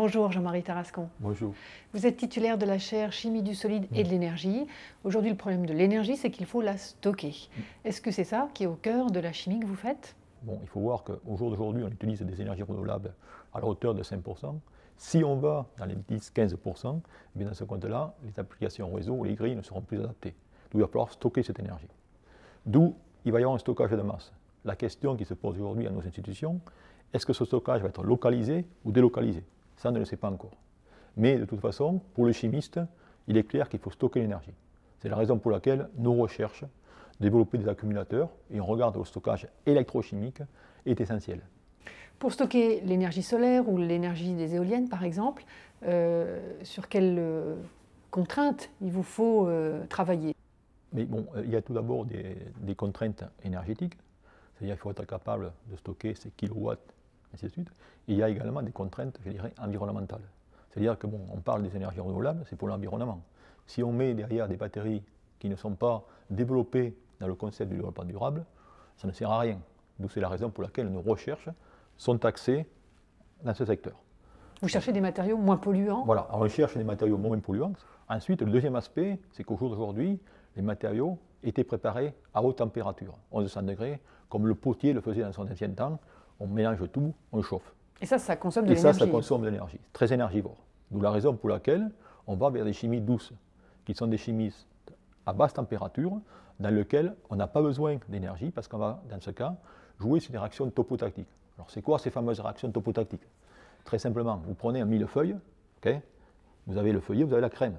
Bonjour Jean-Marie Tarascon. Bonjour. Vous êtes titulaire de la chaire Chimie du solide et de l'énergie. Aujourd'hui, le problème de l'énergie, c'est qu'il faut la stocker. Mm. Est-ce que c'est ça qui est au cœur de la chimie que vous faites Bon, il faut voir qu'au jour d'aujourd'hui, on utilise des énergies renouvelables à la hauteur de 5%. Si on va dans les 10-15%, eh bien dans ce compte-là, les applications réseau ou les grilles ne seront plus adaptées. D'où il va falloir stocker cette énergie. D'où il va y avoir un stockage de masse. La question qui se pose aujourd'hui à nos institutions, est-ce que ce stockage va être localisé ou délocalisé ça, on ne le sait pas encore. Mais de toute façon, pour le chimiste, il est clair qu'il faut stocker l'énergie. C'est la raison pour laquelle nos recherches, développer des accumulateurs, et on regarde le stockage électrochimique, est essentiel. Pour stocker l'énergie solaire ou l'énergie des éoliennes, par exemple, euh, sur quelles euh, contraintes il vous faut euh, travailler Mais bon, il y a tout d'abord des, des, contraintes énergétiques, c'est-à-dire qu'il faut être capable de stocker ces kilowatts il y a également des contraintes, je dirais, environnementales. C'est-à-dire que bon, on parle des énergies renouvelables, c'est pour l'environnement. Si on met derrière des batteries qui ne sont pas développées dans le concept du développement durable, ça ne sert à rien. D'où c'est la raison pour laquelle nos recherches sont axées dans ce secteur. Vous cherchez des matériaux moins polluants Voilà, on cherche des matériaux moins polluants. Ensuite, le deuxième aspect, c'est qu'au jour d'aujourd'hui, les matériaux étaient préparés à haute température, 1100 degrés, comme le potier le faisait dans son ancien temps, on mélange tout, on le chauffe. Et ça, ça consomme de l'énergie. Et ça, ça consomme de l'énergie. Très énergivore. D'où la raison pour laquelle on va vers des chimies douces, qui sont des chimies à basse température, dans lesquelles on n'a pas besoin d'énergie, parce qu'on va, dans ce cas, jouer sur des réactions topotactiques. Alors, c'est quoi ces fameuses réactions topotactiques Très simplement, vous prenez un millefeuille, feuilles. vous avez le feuillet, vous avez la crème.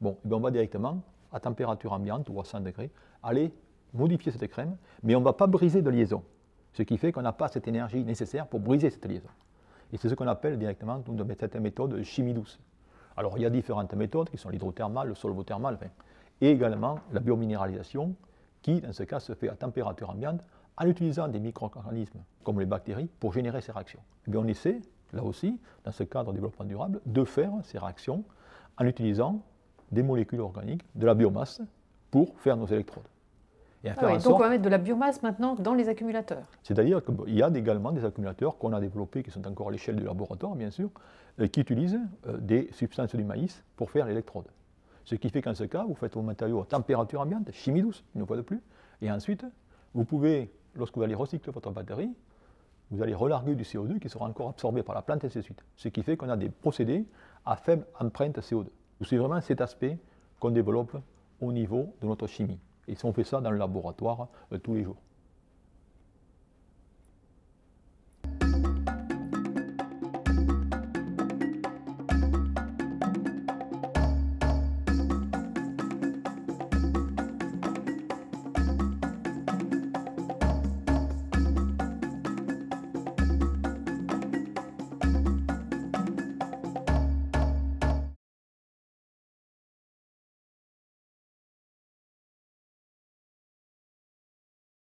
Bon, eh ben, on va directement, à température ambiante ou à 100 degrés, aller modifier cette crème, mais on ne va pas briser de liaison. Ce qui fait qu'on n'a pas cette énergie nécessaire pour briser cette liaison. Et c'est ce qu'on appelle directement cette méthode chimie douce. Alors il y a différentes méthodes qui sont l'hydrothermale, le solvothermal, et également la biominéralisation qui, dans ce cas, se fait à température ambiante en utilisant des micro-organismes comme les bactéries pour générer ces réactions. Et eh on essaie, là aussi, dans ce cadre de développement durable, de faire ces réactions en utilisant des molécules organiques, de la biomasse, pour faire nos électrodes. Ah donc on va mettre de la biomasse maintenant dans les accumulateurs. C'est-à-dire qu'il y a également des accumulateurs qu'on a développés, qui sont encore à l'échelle du laboratoire bien sûr, euh, qui utilisent euh, des substances du maïs pour faire l'électrode. Ce qui fait qu'en ce cas, vous faites vos matériaux à température ambiante, chimie douce, une fois de plus, et ensuite, vous pouvez, lorsque vous allez recycler votre batterie, vous allez relarguer du CO2 qui sera encore absorbé par la plante, et ainsi de Ce qui fait qu'on a des procédés à faible empreinte CO2. C'est vraiment cet aspect qu'on développe au niveau de notre chimie. Et on fait ça dans le laboratoire euh, tous les jours.